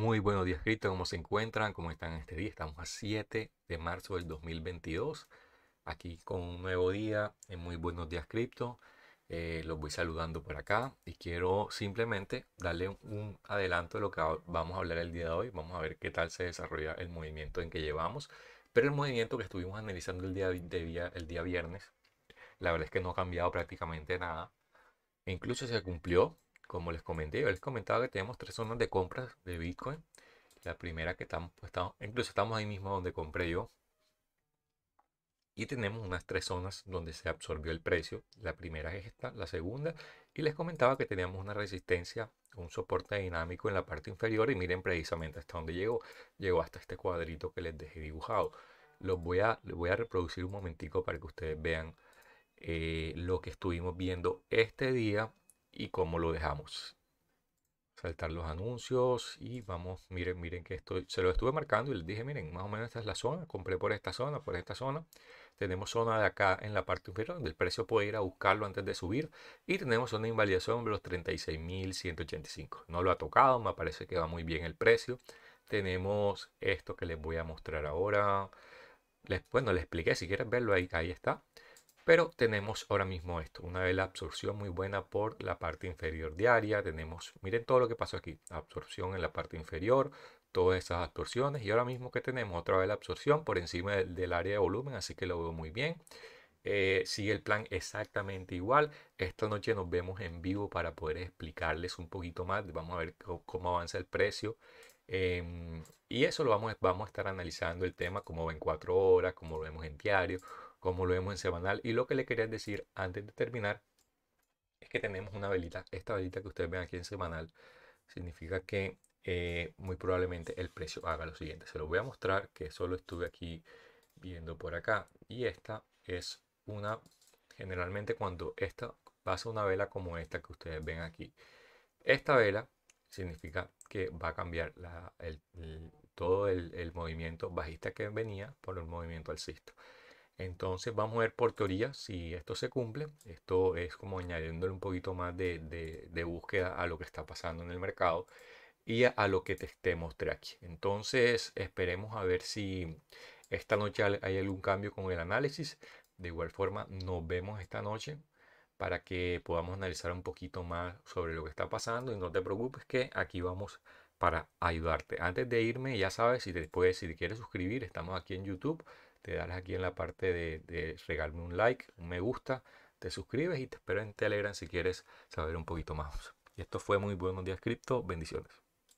Muy buenos días, Cristo. ¿Cómo se encuentran? ¿Cómo están en este día? Estamos a 7 de marzo del 2022. Aquí con un nuevo día en eh, Muy Buenos Días, Cripto. Eh, los voy saludando por acá y quiero simplemente darle un adelanto de lo que vamos a hablar el día de hoy. Vamos a ver qué tal se desarrolla el movimiento en que llevamos. Pero el movimiento que estuvimos analizando el día, de día, el día viernes, la verdad es que no ha cambiado prácticamente nada. E incluso se cumplió como les comenté, yo les comentaba que tenemos tres zonas de compras de Bitcoin. La primera que pues, estamos, incluso estamos ahí mismo donde compré yo. Y tenemos unas tres zonas donde se absorbió el precio. La primera es esta, la segunda. Y les comentaba que teníamos una resistencia, un soporte dinámico en la parte inferior. Y miren precisamente hasta dónde llegó. Llegó hasta este cuadrito que les dejé dibujado. Los voy a, voy a reproducir un momentico para que ustedes vean eh, lo que estuvimos viendo este día y cómo lo dejamos. Saltar los anuncios y vamos, miren, miren que esto se lo estuve marcando y les dije, miren, más o menos esta es la zona, compré por esta zona, por esta zona. Tenemos zona de acá en la parte inferior donde el precio puede ir a buscarlo antes de subir y tenemos una invalidación de los 36.185. No lo ha tocado, me parece que va muy bien el precio. Tenemos esto que les voy a mostrar ahora. Les, bueno, les expliqué, si quieren verlo ahí, ahí está. Pero tenemos ahora mismo esto, una vez la absorción muy buena por la parte inferior diaria. Tenemos, miren todo lo que pasó aquí, absorción en la parte inferior, todas esas absorciones. Y ahora mismo que tenemos otra vez la absorción por encima del, área de volumen, así que lo veo muy bien. Eh, sigue el plan exactamente igual. Esta noche nos vemos en vivo para poder explicarles un poquito más. Vamos a ver cómo, avanza el precio. Em, y eso lo vamos, vamos a estar analizando el tema, como ven cuatro horas, como lo vemos en diario, como lo vemos en semanal. Y lo que le quería decir antes de terminar es que tenemos una velita. Esta velita que ustedes ven aquí en semanal significa que eh, muy probablemente el precio haga lo siguiente. Se lo voy a mostrar que solo estuve aquí viendo por acá. Y esta es una, generalmente cuando esta pasa una vela como esta que ustedes ven aquí. Esta vela significa que va a cambiar todo el, el movimiento bajista que venía por el movimiento alcista. Entonces vamos a ver por teoría si esto se cumple. Esto es como añadiéndole un poquito más de, de, búsqueda a lo que está pasando en el mercado y a, lo que te, mostré aquí. Entonces esperemos a ver si esta noche hay algún cambio con el análisis. De igual forma nos vemos esta noche para que podamos analizar un poquito más sobre lo que está pasando y no te preocupes que aquí vamos para ayudarte. Antes de irme, ya sabes, si te puedes, si te quieres suscribir, estamos aquí en YouTube te das aquí en la parte de, de regalarme un like, un me gusta, te suscribes y te espero en Telegram si quieres saber un poquito más. Y esto fue muy buenos días cripto, bendiciones.